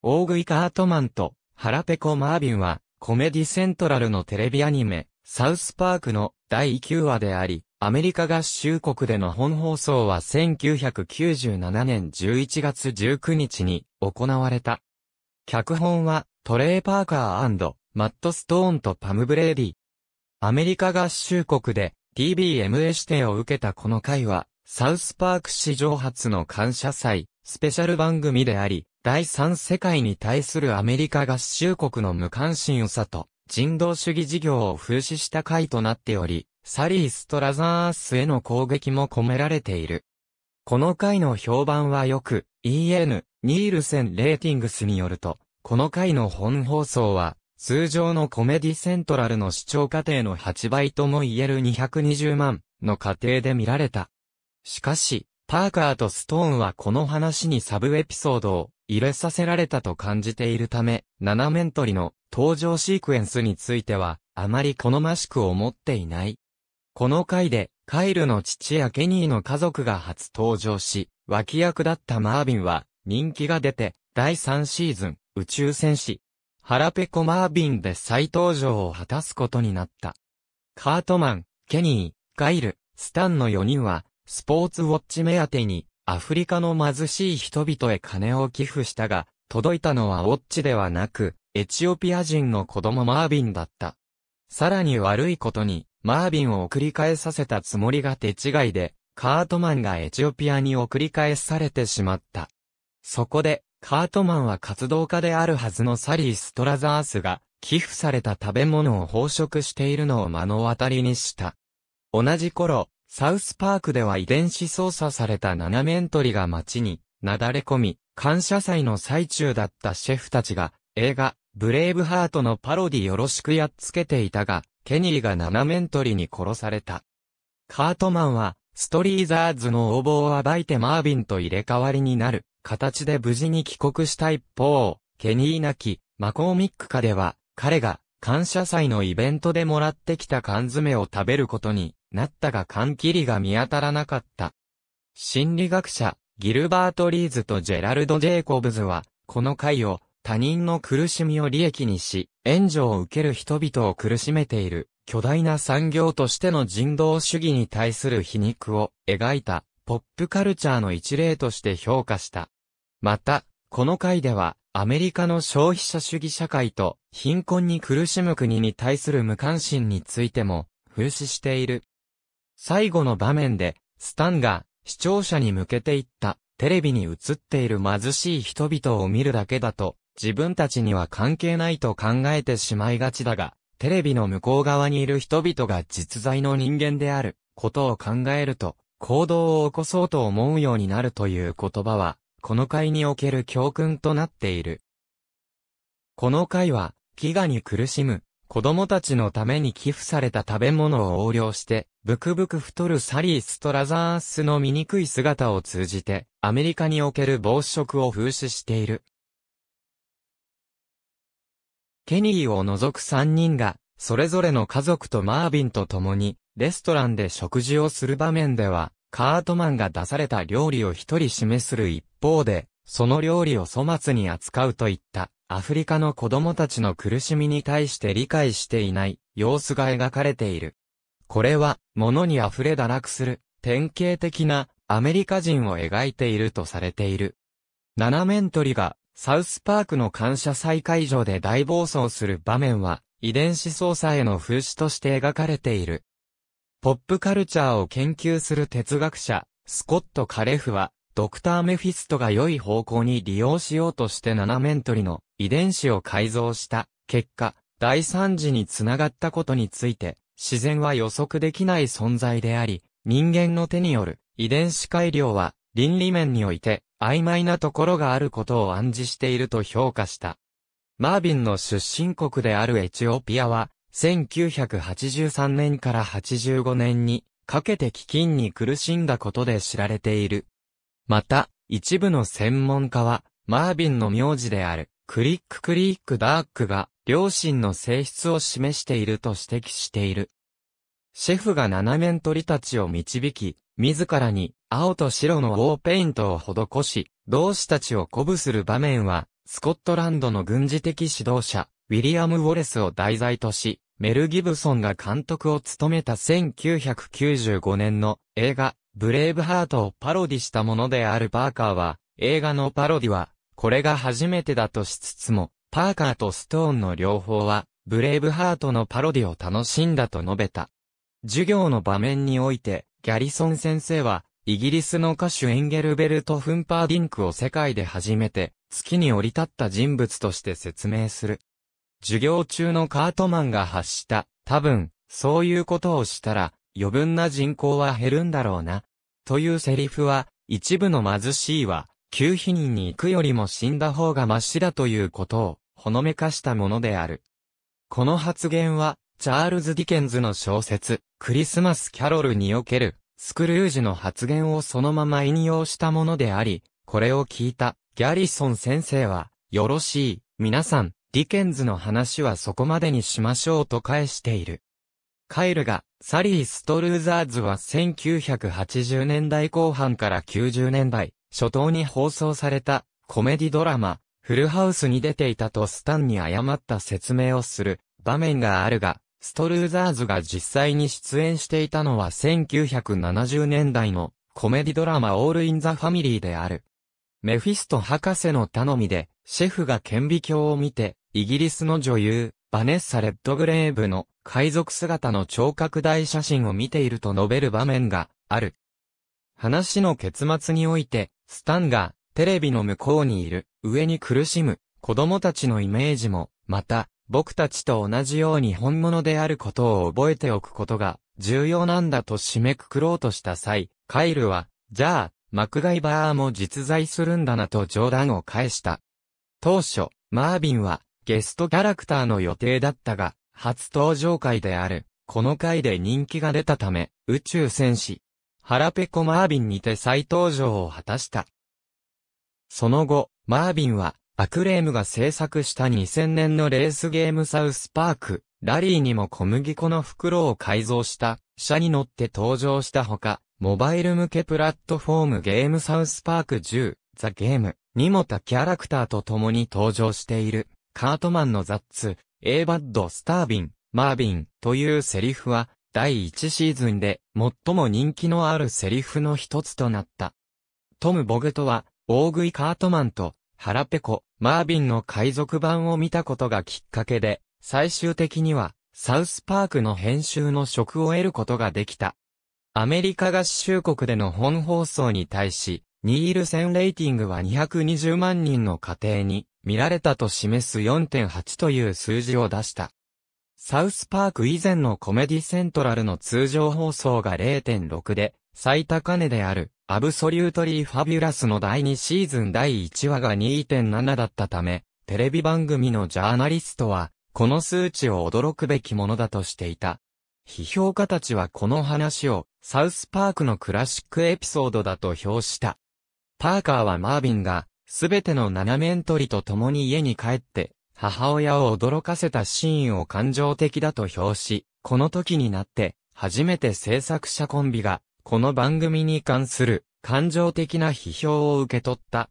大食いカートマンと腹ペコマービンはコメディセントラルのテレビアニメサウスパークの第9話であり、アメリカ合衆国での本放送は1997年11月19日に行われた。脚本はトレー・パーカーマット・ストーンとパム・ブレーディ。アメリカ合衆国で TBMA 指定を受けたこの回は、サウスパーク史上初の感謝祭、スペシャル番組であり、第三世界に対するアメリカ合衆国の無関心さと、人道主義事業を風刺した回となっており、サリー・ストラザースへの攻撃も込められている。この回の評判はよく、EN、ニールセン・レーティングスによると、この回の本放送は、通常のコメディセントラルの視聴過程の8倍とも言える220万の過程で見られた。しかし、パーカーとストーンはこの話にサブエピソードを入れさせられたと感じているため、7面取りの登場シークエンスについては、あまり好ましく思っていない。この回で、カイルの父やケニーの家族が初登場し、脇役だったマービンは、人気が出て、第3シーズン、宇宙戦士、腹ペコマービンで再登場を果たすことになった。カートマン、ケニー、カイル、スタンの4人は、スポーツウォッチ目当てに、アフリカの貧しい人々へ金を寄付したが、届いたのはウォッチではなく、エチオピア人の子供マービンだった。さらに悪いことに、マービンを送り返させたつもりが手違いで、カートマンがエチオピアに送り返されてしまった。そこで、カートマンは活動家であるはずのサリー・ストラザースが、寄付された食べ物を飽食しているのを目の当たりにした。同じ頃、サウスパークでは遺伝子操作された斜ト鳥が街に、なだれ込み、感謝祭の最中だったシェフたちが、映画、ブレイブハートのパロディよろしくやっつけていたが、ケニーが斜ト鳥に殺された。カートマンは、ストリーザーズの応募を暴いてマービンと入れ替わりになる、形で無事に帰国した一方、ケニーなき、マコーミック家では、彼が、感謝祭のイベントでもらってきた缶詰を食べることになったが缶切りが見当たらなかった。心理学者、ギルバート・リーズとジェラルド・ジェイコブズは、この回を他人の苦しみを利益にし、援助を受ける人々を苦しめている、巨大な産業としての人道主義に対する皮肉を描いた、ポップカルチャーの一例として評価した。また、この回では、アメリカの消費者主義社会と貧困に苦しむ国に対する無関心についても風刺している。最後の場面で、スタンが視聴者に向けていった、テレビに映っている貧しい人々を見るだけだと、自分たちには関係ないと考えてしまいがちだが、テレビの向こう側にいる人々が実在の人間であることを考えると、行動を起こそうと思うようになるという言葉は、この会における教訓となっている。この会は、飢餓に苦しむ、子供たちのために寄付された食べ物を横領して、ブクブク太るサリー・ストラザースの醜い姿を通じて、アメリカにおける暴食を風刺している。ケニーを除く3人が、それぞれの家族とマービンと共に、レストランで食事をする場面では、カートマンが出された料理を一人示する一方で、その料理を粗末に扱うといったアフリカの子供たちの苦しみに対して理解していない様子が描かれている。これは物に溢れ堕落する典型的なアメリカ人を描いているとされている。ン面鳥がサウスパークの感謝祭会場で大暴走する場面は遺伝子操作への風刺として描かれている。ポップカルチャーを研究する哲学者、スコット・カレフは、ドクター・メフィストが良い方向に利用しようとして7面取りの遺伝子を改造した結果、第三次につながったことについて、自然は予測できない存在であり、人間の手による遺伝子改良は倫理面において曖昧なところがあることを暗示していると評価した。マービンの出身国であるエチオピアは、1983年から85年にかけて飢饉に苦しんだことで知られている。また、一部の専門家は、マービンの名字である、クリッククリックダークが、両親の性質を示していると指摘している。シェフが七面鳥たちを導き、自らに青と白のウォーペイントを施し、同志たちを鼓舞する場面は、スコットランドの軍事的指導者、ウィリアム・ウォレスを題材とし、メル・ギブソンが監督を務めた1995年の映画、ブレイブハートをパロディしたものであるパーカーは、映画のパロディは、これが初めてだとしつつも、パーカーとストーンの両方は、ブレイブハートのパロディを楽しんだと述べた。授業の場面において、ギャリソン先生は、イギリスの歌手エンゲルベルト・フンパーディンクを世界で初めて、月に降り立った人物として説明する。授業中のカートマンが発した、多分、そういうことをしたら、余分な人口は減るんだろうな。というセリフは、一部の貧しいは、給避人に行くよりも死んだ方がましだということを、ほのめかしたものである。この発言は、チャールズ・ディケンズの小説、クリスマス・キャロルにおける、スクルージの発言をそのまま引用したものであり、これを聞いた、ギャリソン先生は、よろしい、皆さん、ディケンズの話はそこまでにしましょうと返している。カイルが、サリー・ストルーザーズは1980年代後半から90年代、初頭に放送された、コメディドラマ、フルハウスに出ていたとスタンに誤った説明をする場面があるが、ストルーザーズが実際に出演していたのは1970年代のコメディドラマオールインザファミリーである。メフィスト博士の頼みで、シェフが顕微鏡を見て、イギリスの女優、バネッサ・レッドグレーブの海賊姿の超拡大写真を見ていると述べる場面がある。話の結末において、スタンがテレビの向こうにいる上に苦しむ子供たちのイメージも、また僕たちと同じように本物であることを覚えておくことが重要なんだと締めくくろうとした際、カイルは、じゃあ、マクガイバーも実在するんだなと冗談を返した。当初、マービンは、ゲストキャラクターの予定だったが、初登場回である、この回で人気が出たため、宇宙戦士、腹ペコマービンにて再登場を果たした。その後、マービンは、アクレームが制作した2000年のレースゲームサウスパーク、ラリーにも小麦粉の袋を改造した車に乗って登場したほか、モバイル向けプラットフォームゲームサウスパーク10、ザ・ゲームにも他キャラクターと共に登場している。カートマンのザッツ、エーバッド・スタービン、マービンというセリフは、第1シーズンで最も人気のあるセリフの一つとなった。トム・ボグトは、大食いカートマンと、腹ペコ、マービンの海賊版を見たことがきっかけで、最終的には、サウスパークの編集の職を得ることができた。アメリカ合衆国での本放送に対し、ニールセンレーティングは220万人の家庭に見られたと示す4.8という数字を出した。サウスパーク以前のコメディセントラルの通常放送が0.6で、最高値である、アブソリュートリー・ファビュラスの第2シーズン第1話が2.7だったため、テレビ番組のジャーナリストは、この数値を驚くべきものだとしていた。批評家たちはこの話を、サウスパークのクラシックエピソードだと評した。パーカーはマービンが、すべての七面鳥と共に家に帰って、母親を驚かせたシーンを感情的だと表し、この時になって、初めて制作者コンビが、この番組に関する感情的な批評を受け取った。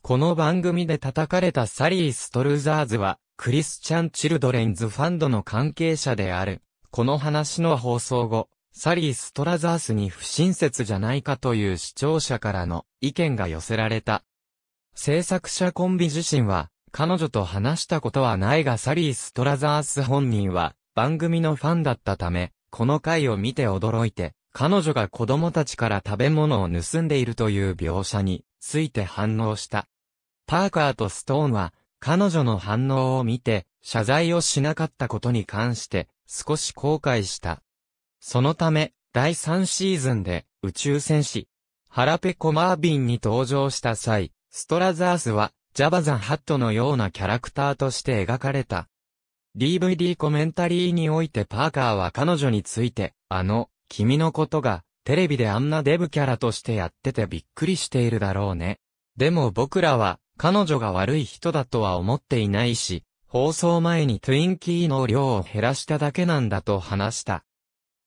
この番組で叩かれたサリー・ストルーザーズは、クリスチャン・チルドレンズファンドの関係者である。この話の放送後、サリー・ストラザースに不親切じゃないかという視聴者からの意見が寄せられた。制作者コンビ自身は、彼女と話したことはないがサリー・ストラザース本人は、番組のファンだったため、この回を見て驚いて、彼女が子供たちから食べ物を盗んでいるという描写について反応した。パーカーとストーンは、彼女の反応を見て、謝罪をしなかったことに関して、少し後悔した。そのため、第3シーズンで、宇宙戦士、ハラペコ・マービンに登場した際、ストラザースは、ジャバザンハットのようなキャラクターとして描かれた。DVD コメンタリーにおいてパーカーは彼女について、あの、君のことが、テレビであんなデブキャラとしてやっててびっくりしているだろうね。でも僕らは、彼女が悪い人だとは思っていないし、放送前にトゥインキーの量を減らしただけなんだと話した。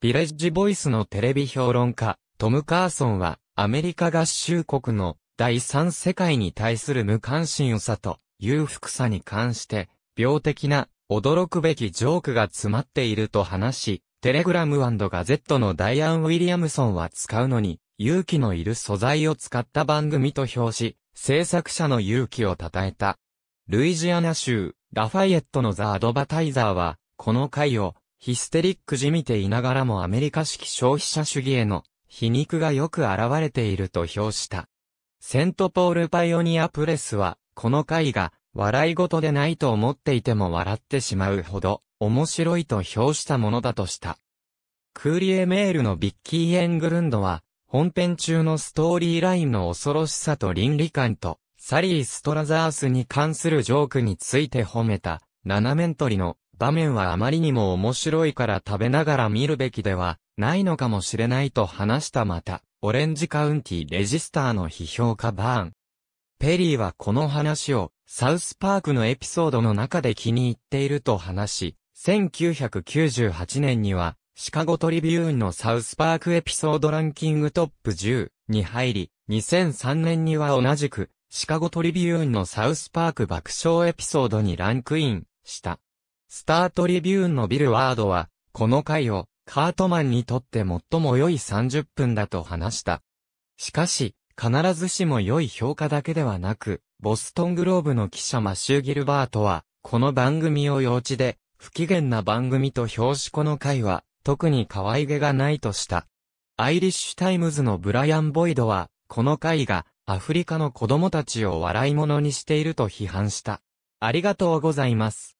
ビレッジボイスのテレビ評論家、トム・カーソンは、アメリカ合衆国の第三世界に対する無関心さと裕福さに関して、病的な驚くべきジョークが詰まっていると話し、テレグラムガゼットのダイアン・ウィリアムソンは使うのに、勇気のいる素材を使った番組と評し、制作者の勇気を称えた。ルイジアナ州、ラファイエットのザ・アドバタイザーは、この回を、ヒステリックじみていながらもアメリカ式消費者主義への、皮肉がよく現れていると評した。セントポールパイオニアプレスは、この回が、笑い事でないと思っていても笑ってしまうほど、面白いと評したものだとした。クーリエメールのビッキー・エングルンドは、本編中のストーリーラインの恐ろしさと倫理観と、サリー・ストラザースに関するジョークについて褒めた、斜ントりの場面はあまりにも面白いから食べながら見るべきではないのかもしれないと話したまた。オレンジカウンティレジスターの批評家バーン。ペリーはこの話をサウスパークのエピソードの中で気に入っていると話し、1998年にはシカゴトリビューンのサウスパークエピソードランキングトップ10に入り、2003年には同じくシカゴトリビューンのサウスパーク爆笑エピソードにランクインした。スタートリビューンのビルワードは、この回をカートマンにとって最も良い30分だと話した。しかし、必ずしも良い評価だけではなく、ボストングローブの記者マシュー・ギルバートは、この番組を幼稚で、不機嫌な番組と表紙この回は、特に可愛げがないとした。アイリッシュタイムズのブライアン・ボイドは、この回が、アフリカの子供たちを笑い物にしていると批判した。ありがとうございます。